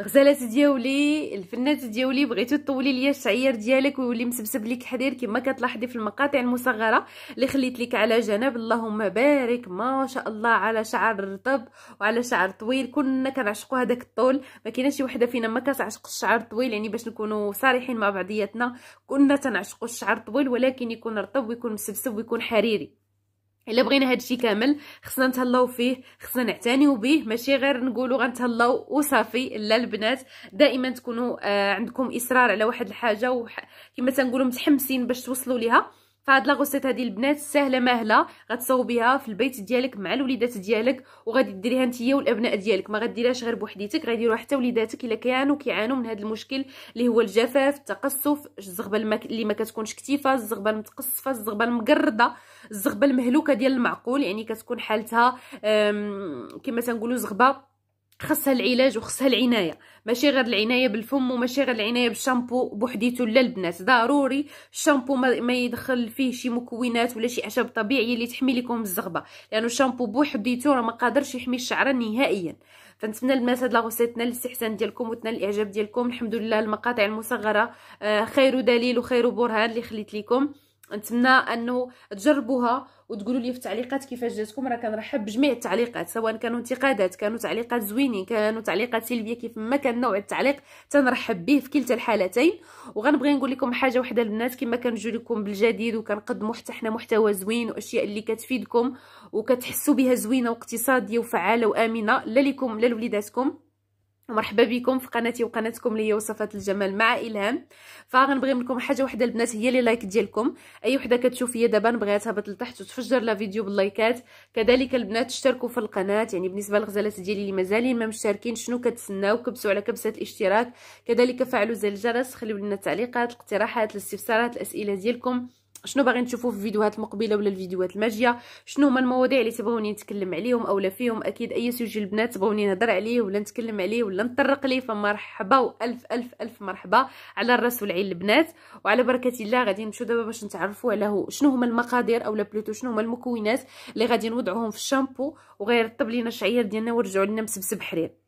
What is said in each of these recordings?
الغزالات ديولي الفنات ديولي بغيتو تطولي ليا الشعير ديالك ويولي مسبسب ليك حرير كما كتلاحظي في المقاطع المصغره اللي خليت لك على جنب اللهم بارك ما شاء الله على شعر رطب وعلى شعر طويل كنا كنعشقوا هذاك الطول ما كاينه شي وحده فينا ما كتعشق الشعر الطويل يعني باش نكونوا صريحين مع بعضياتنا كنا تنعشقوا الشعر الطويل ولكن يكون رطب ويكون مسبسب ويكون حريري الا بغينا هادشي كامل خصنا نتهلاو فيه خصنا نعتنيو به ماشي غير نقولوا غنتهلاو وصافي لا البنات دائما تكونوا آه عندكم اصرار على واحد الحاجه وح... تنقولوا متحمسين باش توصلوا ليها فهاد لاغوسيت هادي البنات ساهله ماهله غتصاوبيها في البيت ديالك مع الوليدات ديالك وغادي ديريها نتيا والابناء ديالك ما غديرهاش غير بوحديتك غيديروها حتى وليداتك الا كانوا كيعانوا من هذا المشكل اللي هو الجفاف التقصف الزغبه اللي ما كتكونش كتيفه الزغبه المتقصفه الزغبه المقرده الزغبه المهلوكه ديال المعقول يعني كتكون حالتها كما تنقولوا زغبه خصها العلاج وخصها العنايه ماشي غير العنايه بالفم وماشي غير العنايه بالشامبو بوحديته لا البنات ضروري الشامبو ما يدخل فيه شي مكونات ولا شي اعشاب طبيعيه اللي تحمي لكم الزغبه لانه الشامبو بوحديته راه ما قادرش يحمي الشعره نهائيا فنتمنى البنات هاد لاغوسيت تنال الاستحسان ديالكم وتنال الاعجاب ديالكم الحمد لله المقاطع المصغره آه، خير دليل وخير برهان اللي خليت لكم نتمنى انه تجربوها وتقولوا لي في التعليقات كيفاش جاتكم راه كنرحب بجميع التعليقات سواء كانوا انتقادات كانوا تعليقات زوينين كانوا تعليقات سلبيه كيف ما كان نوع التعليق تنرحب به في كلتا الحالتين وغنبغي نقول لكم حاجه وحده البنات كما كنجيو لكم بالجديد وكنقدموا حتى حنا محتوى زوين واشياء اللي كتفيدكم وكتحسوا بها زوينه واقتصاديه وفعاله وامنه لا لكم لا لوليداتكم مرحبا بكم في قناتي وقناتكم اللي هي وصفات الجمال مع الهام فغنبغي منكم حاجه وحده البنات هي لي لايك ديالكم اي وحده كتشوف هي دابا نبغيها تهبط لتحت وتفجر لا فيديو باللايكات كذلك البنات اشتركوا في القناه يعني بالنسبه للغزالات ديالي اللي مازالين ما مشتركين شنو كتسناو كبسوا على كبسه الاشتراك كذلك فعلوا زر الجرس خليو لنا التعليقات الاقتراحات الاستفسارات الاسئله ديالكم شنو باغيين تشوفوا في الفيديوهات المقبله ولا الفيديوهات الماجيه شنو هما المواضيع اللي تبغوني نتكلم عليهم اولا فيهم اكيد اي سوجي البنات تبغوني نهضر عليه ولا نتكلم عليه ولا نطرق ليه فمرحبا والف الف الف مرحبا على الراس والعين البنات وعلى بركه الله غادي نمشيو دابا باش نتعرفوا على شنو هما المقادير اولا بلوتو شنو هما المكونات اللي غادي نوضعوهم في الشامبو وغير طب لينا الشعير ديالنا ورجعوا لنا مسبسب حرير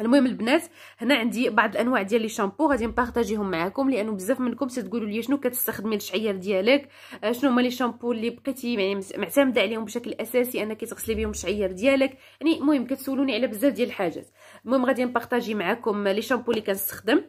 المهم البنات هنا عندي بعض الانواع ديال لي شامبو غادي نبارطاجيهم معكم لانه بزاف منكم تتقولوا لي شنو كتستخدمي للشعير ديالك آه، شنو هما لي شامبو اللي بقيتي يعني معتمده عليهم بشكل اساسي انك تغسلي بهم الشعير ديالك يعني المهم كتسولوني على بزاف ديال الحاجات المهم غادي نبارطاجي معكم لي شامبو اللي كنستخدم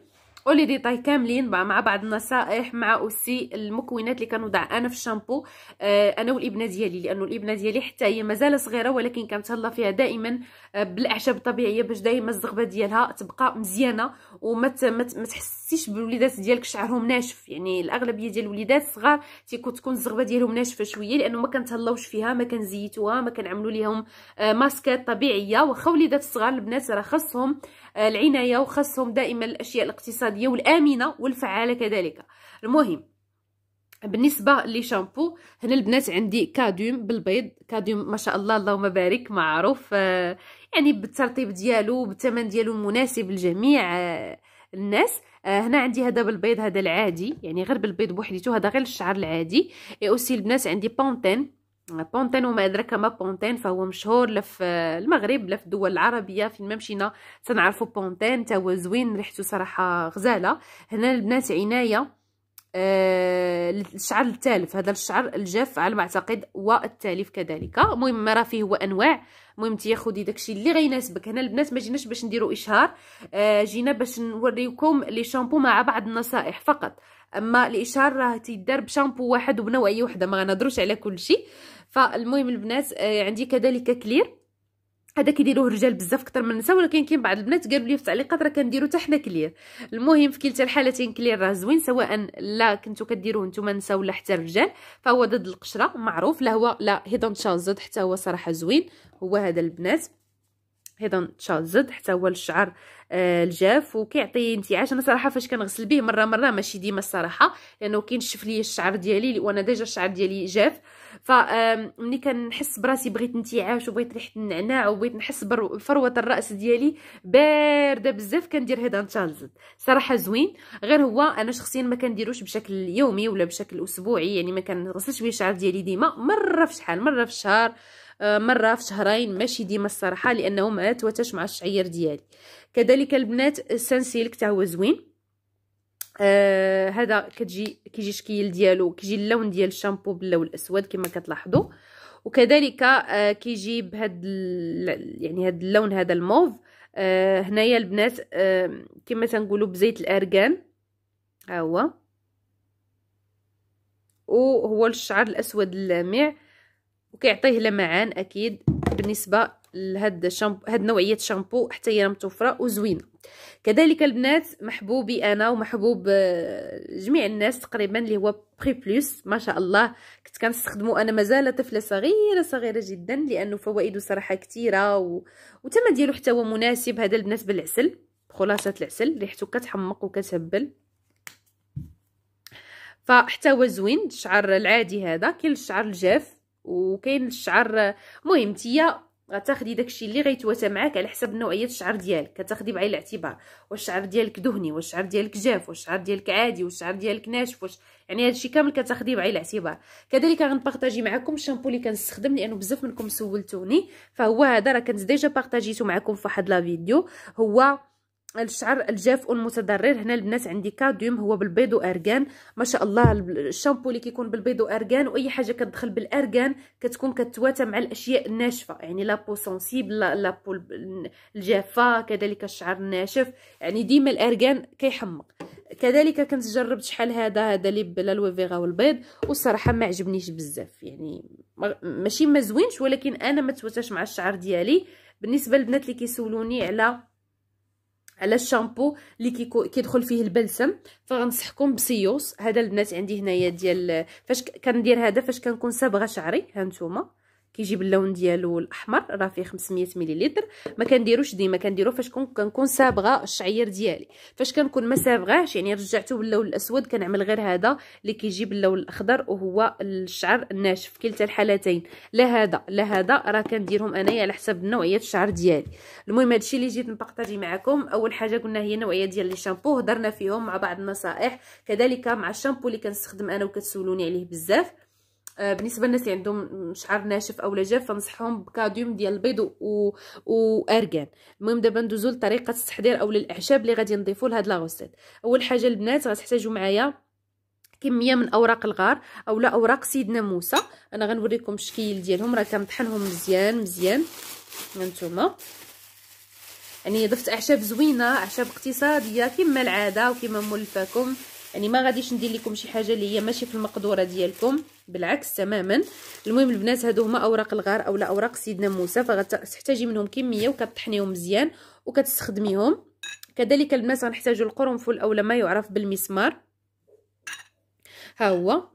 اولي ديتاي كاملين مع بعض النصائح مع اوسي المكونات اللي كانوا انا في الشامبو آه، انا والابنه ديالي لانه الابنه ديالي حتى هي مازال صغيره ولكن كنتهلا فيها دائما آه، بالاعشاب الطبيعيه باش دائما الزغبه ديالها تبقى مزيانه وما ما تحسيش بالوليدات ديالك شعرهم ناشف يعني الاغلبيه ديال الوليدات الصغار تيكون تكون الزغبه ديالهم ناشفه شويه لانه ما كنتهلاوش فيها ما كنزيتوها ما كنعملوا ليهم آه، ماسكات طبيعيه واخا وليدات الصغار البنات راه خاصهم العنايه وخاصهم دائما الاشياء الاقتصاديه الاقتصاديه والامنه والفعاله كذلك المهم بالنسبه لي شامبو هنا البنات عندي كاديوم بالبيض كاديوم ما شاء الله اللهم بارك معروف آه، يعني بالترطيب ديالو بالثمن ديالو مناسب لجميع آه، الناس آه، هنا عندي هذا بالبيض هذا العادي يعني غير بالبيض بوحديتو هذا غير الشعر العادي اوسي البنات عندي بونتين بونتين وما أدرك ما بونتين فهو مشهور لف المغرب لف الدول العربية فين ما مشينا تنعرفوا بونتين تا هو زوين ريحته صراحة غزالة هنا البنات عناية آه، الشعر التالف هذا الشعر الجاف على ما اعتقد والتالف كذلك المهم راه فيه هو انواع المهم تياخدي داكشي اللي غيناسبك هنا البنات ما جيناش باش نديرو اشهار آه، جينا باش نوريكم لي شامبو مع بعض النصائح فقط اما الاشهار راه تيدار بشامبو واحد وبنوعيه وحده ما غنهضروش على كل شيء فالمهم البنات آه، عندي كذلك كلير هذا كيديروه الرجال بزاف اكثر من النساء ولكن كاين بعض البنات قالوا لي في التعليقات راه كنديرو حتى حنا كلير المهم في كلتا الحالتين كلير راه زوين سواء لا كنتو كديروه نتوما نساء ولا حتى الرجال فهو ضد القشره معروف لا هو لا هيدون تشالزد حتى هو صراحه زوين هو هذا البنات هيدون تشالزد حتى هو الشعر آه الجاف وكيعطي انتعاش انا صراحه فاش كنغسل به مره مره ماشي ديما الصراحه لانه يعني كينشف لي الشعر ديالي وانا ديجا الشعر ديالي جاف فملي كنحس براسي بغيت انتعاش وبغيت ريحه النعناع وبغيت نحس بفروه الراس ديالي بارده بزاف كندير هيد اند صراحه زوين غير هو انا شخصيا ما كنديروش بشكل يومي ولا بشكل اسبوعي يعني ما كنغسلش بيه الشعر ديالي ديما مره في شحال مره في الشهر آه، مره في شهرين ماشي ديما الصراحه لانه ما تواتش مع الشعير ديالي كذلك البنات السنسيلك حتى هو زوين آه هذا كتجي كيجي الشكل ديالو كيجي اللون ديال الشامبو باللون الاسود كما كتلاحظوا وكذلك آه كيجي بهذا يعني هذا اللون هذا الموف آه هنايا البنات آه كما تنقولوا بزيت الارغان ها هو وهو الشعر الاسود اللامع وكيعطيه لمعان اكيد بالنسبه لهاد الشامبو هاد نوعيه الشامبو حتى هي متوفره وزوينه كذلك البنات محبوبي انا ومحبوب آه، جميع الناس تقريبا اللي هو بري بلس ما شاء الله كنت كنستخدمه انا مازال طفله صغيره صغيره جدا لانه فوائده صراحه كثيره و... وتما ديالو حتى هو مناسب هذا البنات بالعسل خلاصه العسل ريحته كتحمق وكتهبل فحتى هو زوين الشعر العادي هذا كاين الشعر الجاف وكاين الشعر مهم تيا غتاخدي داكشي اللي غيتواتى معاك على حسب نوعيه الشعر ديالك كتاخدي بعين الاعتبار واش الشعر ديالك دهني واش الشعر ديالك جاف واش الشعر ديالك عادي واش الشعر ديالك ناشف واش يعني هادشي كامل كتاخديه بعين الاعتبار كذلك غنبارطاجي معكم الشامبو اللي كنستخدم لانه بزاف منكم سولتوني فهو هذا راه كنت ديجا بارطاجيتو معكم في واحد لا فيديو هو الشعر الجاف والمتضرر هنا البنات عندي كاديوم هو بالبيض وارغان ما شاء الله الشامبو اللي كيكون بالبيض وارغان واي حاجه كتدخل بالارغان كتكون كتواتى مع الاشياء الناشفه يعني لابو سونسيبل لابو الجافه كذلك الشعر الناشف يعني ديما الارغان كيحمق كذلك كنت جربت شحال هذا هذا لي بلا لوفيغا والبيض والصراحه ما عجبنيش بزاف يعني ماشي ما زوينش ولكن انا ما تواتاش مع الشعر ديالي بالنسبه للبنات اللي كيسولوني على على الشامبو اللي كيدخل فيه البلسم فغنصحكم بسيوس هذا البنات عندي هنايا ديال فاش كندير هذا فاش كنكون صابغه شعري هانتوما كيجيب اللون ديالو الاحمر راه فيه 500 مليلتر ما كنديروش ديما كنديرو فاش كنكون صابغه الشعير ديالي فاش كنكون ما صابغاهش يعني رجعته باللون الاسود كنعمل غير هذا اللي كيجيب اللون الاخضر وهو الشعر الناشف كلتا الحالتين لا هذا لا هذا راه كنديرهم انايا على حسب نوعيه الشعر ديالي المهم هادشي اللي جيت نبارطاجي معكم اول حاجه قلنا هي نوعيه ديال لي شامبو هضرنا فيهم مع بعض النصائح كذلك مع الشامبو اللي كنستخدم انا وكتسولوني عليه بزاف آه، بالنسبه للناس اللي عندهم شعر ناشف او جاف فنصحهم بكاديوم ديال البيض و... وارغان المهم دابا ندوزو لطريقه التحضير او للاعشاب اللي غادي نضيفو لهاد لاغوسيت اول حاجه البنات غتحتاجوا معايا كميه من اوراق الغار اولا اوراق سيدنا موسى انا غنوريكم الشكل ديالهم راه كنطحنهم مزيان مزيان هانتوما يعني ضفت اعشاب زوينه اعشاب اقتصاديه كما العاده وكما مولفاكم يعني ما غاديش ندير لكم شي حاجه اللي هي ماشي في المقدوره ديالكم بالعكس تماما المهم البنات هادو هما اوراق الغار اولا اوراق سيدنا موسى فغتحتاجي منهم كميه وكطحنيهم مزيان وكتستخدميهم كذلك البنات غنحتاجو القرنفل اولا ما يعرف بالمسمار ها هو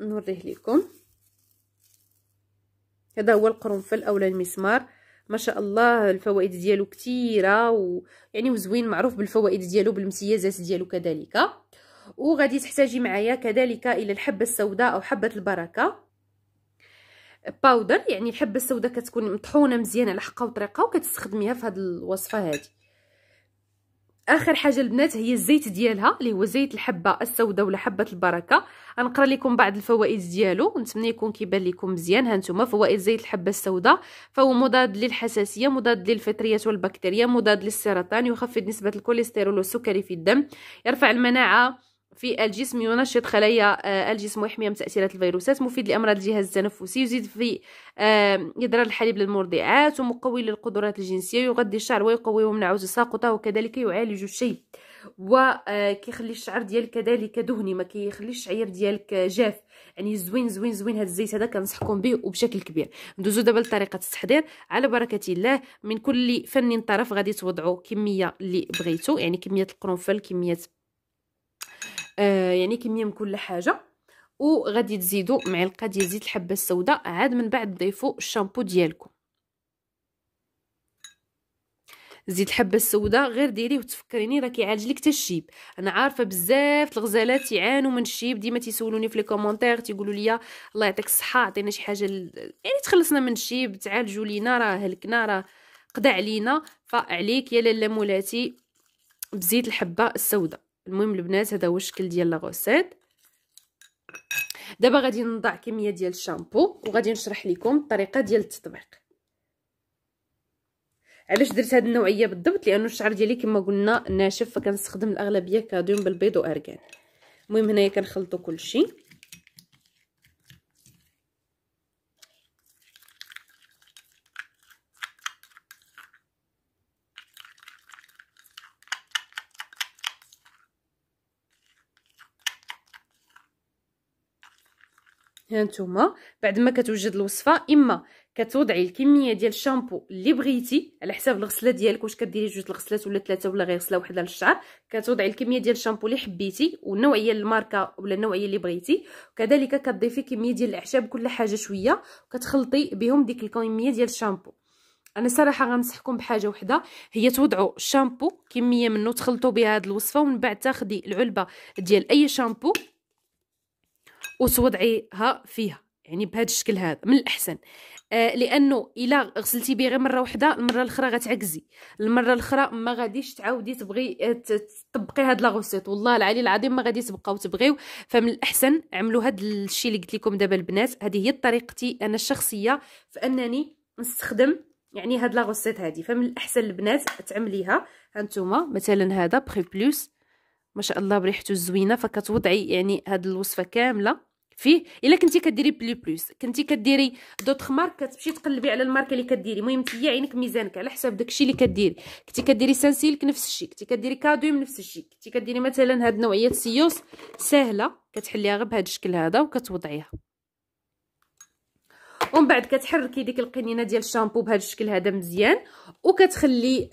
نوريه لكم هذا هو القرنفل اولا المسمار ما شاء الله الفوائد ديالو كثيره ويعني وزوين معروف بالفوائد ديالو بالامتيازات ديالو كذلك وغادي تحتاجي معايا كذلك الى الحبه السوداء او حبه البركه باودر يعني الحبه السوداء كتكون مطحونه مزيان على حقها وطريقه وكتستخدميها في هذه الوصفه هذه اخر حاجه البنات هي الزيت ديالها اللي هو زيت الحبه السوداء ولا حبه البركه غنقرا لكم بعض الفوائد ديالو نتمنى يكون كيبان لكم مزيان هانتوما فوائد زيت الحبه السوداء فهو مضاد للحساسيه مضاد للفطريات والبكتيريا مضاد للسرطان يخفض نسبه الكوليسترول والسكري في الدم يرفع المناعه في الجسم ينشط خلايا آه، الجسم ويحميها من تأثيرات الفيروسات مفيد لأمراض الجهاز التنفسي يزيد في إدرار الحليب للمرضعات ومقوي للقدرات الجنسية يغذي الشعر ويقويه ويمنع تساقطه وكذلك يعالج الشيء وكيخلي آه، الشعر ديالك كذلك دهني ما كيخليش الشعير ديالك جاف يعني زوين زوين زوين هذا الزيت هذا كنصحكم به وبشكل كبير ندوزو دابا لطريقه التحضير على بركه الله من كل فن طرف غادي توضعوا كميه اللي بغيتو يعني كميه القرنفل كميه آه يعني كميه من كل حاجه وغادي تزيدوا معلقه ديال زيت الحبه السوداء عاد من بعد تضيفوا الشامبو ديالكم زيت الحبه السوداء غير ديريه وتفكريني راه كيعالج لك حتى الشيب انا عارفه بزاف الغزالات يعانوا من الشيب ديما تيسولوني في لي كومونتير تيقولوا لي الله يعطيك الصحه عطينا شي حاجه ل... يعني تخلصنا من الشيب تعالجوا لينا راه هلكنا راه قضى علينا فعليك يا لاله مولاتي بزيت الحبه السوداء المهم البنات هذا هو الشكل ديال لاغوسيت دابا غادي نضع كميه ديال الشامبو وغادي نشرح لكم الطريقه ديال التطبيق علاش درت هذه النوعيه بالضبط لانه الشعر ديالي كما قلنا ناشف فكنستخدم الاغلبيه كادوم بالبيض واركان المهم هنايا كنخلطوا كلشي هانتوما بعد ما كتوجد الوصفه اما كتوضعي الكميه ديال الشامبو اللي بغيتي على حساب الغسله ديالك واش كديري جوج الغسلات ولا ثلاثه ولا غير غسله وحده للشعر كتوضعي الكميه ديال الشامبو اللي حبيتي والنوعيه الماركه ولا النوعيه اللي بغيتي وكذلك كتضيفي كميه ديال الاعشاب كل حاجه شويه وكتخلطي بهم ديك الكميه ديال الشامبو انا صراحه غنصحكم بحاجه وحده هي توضعوا الشامبو كميه منه تخلطوا بها هذه الوصفه ومن بعد تاخدي العلبه ديال اي شامبو وتوضعيها فيها يعني بهذا الشكل هذا من الاحسن آه لانه الا غسلتي بيه غير مره واحده المره الاخرى غتعكزي المره الاخرى ما غاديش تعاودي تبغي آه، تطبقي هاد لاغوسيط والله العلي العظيم ما غادي تبقاو تبغيو فمن الاحسن عملوا هاد الشيء اللي قلت لكم دابا البنات هذه هي طريقتي انا الشخصيه في انني نستخدم يعني هاد لاغوسيط هادي فمن الاحسن البنات تعمليها هانتوما مثلا هذا بخي بلوس ما شاء الله بريحته الزوينه فكتوضعي يعني هاد الوصفه كامله فيه الا كنتي كديري بلي بلوس كنتي كديري دوطخ مارك كتمشي تقلبي على الماركه اللي كديري المهم هي عينك ميزانك على حساب داكشي اللي كديري كنتي كديري سانسيلك نفس الشيء كنتي كديري كادويم نفس الشيء كنتي كديري مثلا هاد نوعيه سيوس سهله كتحليها غير بهذا الشكل هذا وكتوضعيها ومن بعد كتحركي ديك القنينه ديال الشامبو بهذا الشكل هذا مزيان وكتخلي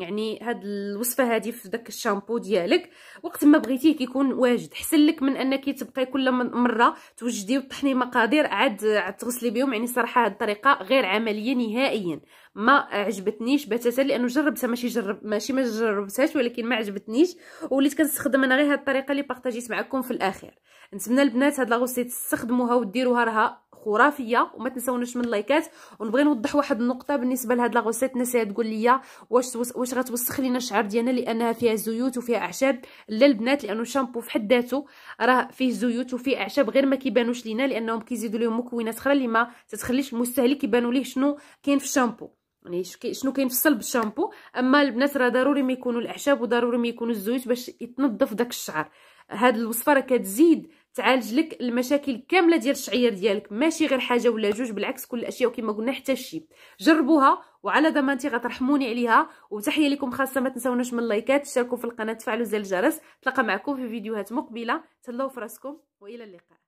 يعني هاد الوصفه هادي في داك الشامبو ديالك وقت ما بغيتيه كيكون واجد حسن لك من انك تبقاي كل مره توجدي وتطحني مقادير عاد عاد تغسلي بهم يعني صراحه هاد الطريقه غير عمليه نهائيا ما عجبتنيش بتاتا لانه جربتها ماشي جرب ماشي ما جربتهاش ولكن ما عجبتنيش وليت كنستخدم انا غير هاد الطريقه اللي بارطاجيت معكم في الاخير نتمنى البنات هاد لاغوسيت تستخدموها وديروها راها خرافيه وما تنساوناش من اللايكات ونبغي نوضح واحد النقطه بالنسبه لهاد لا غوسيت الناس تقول لي واش واش غتوسخ لينا الشعر ديالنا لانها فيها زيوت وفيها اعشاب لا البنات لانه الشامبو في حد ذاته راه فيه زيوت وفيه اعشاب غير ما كيبانوش لينا لانهم كيزيدوا لهم مكونات اخرى اللي ما تتخليش المستهلك يبانوا ليه شنو كاين في الشامبو يعني شنو كاين في الصلب الشامبو اما البنات راه ضروري ما يكونوا الاعشاب وضروري ما يكونوا الزيوت باش يتنظف داك الشعر هاد الوصفه راه كتزيد تعالج لك المشاكل كامله ديال الشعير ديالك ماشي غير حاجه ولا جوج بالعكس كل الاشياء وكما قلنا حتى الشيب جربوها وعلى ضمانتي غترحموني عليها وتحيه لكم خاصه ما تنساوناش من اللايكات تشاركوا في القناه تفعلوا زر الجرس نتلاقى معكم في فيديوهات مقبله تهلاو فراسكم والى اللقاء